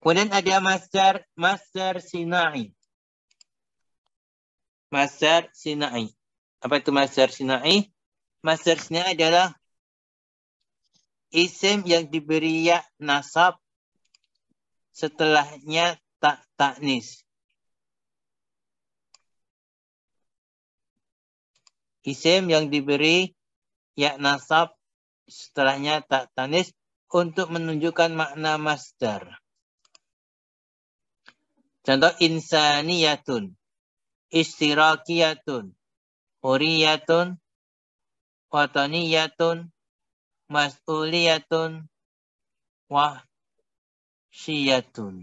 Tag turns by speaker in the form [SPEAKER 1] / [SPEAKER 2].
[SPEAKER 1] Kemudian ada masdar masdar sinai. Masdar sinai. Apa itu masdar sinai? Masdar sinai adalah isim yang diberi ya nasab setelahnya tak taknis. Isim yang diberi ya nasab setelahnya tak taknis untuk menunjukkan makna
[SPEAKER 2] masdar.
[SPEAKER 1] Contoh insaniyatun, istirakiyatun, huriyatun, wataniyatun, mas'uliyatun, wahsyiyatun.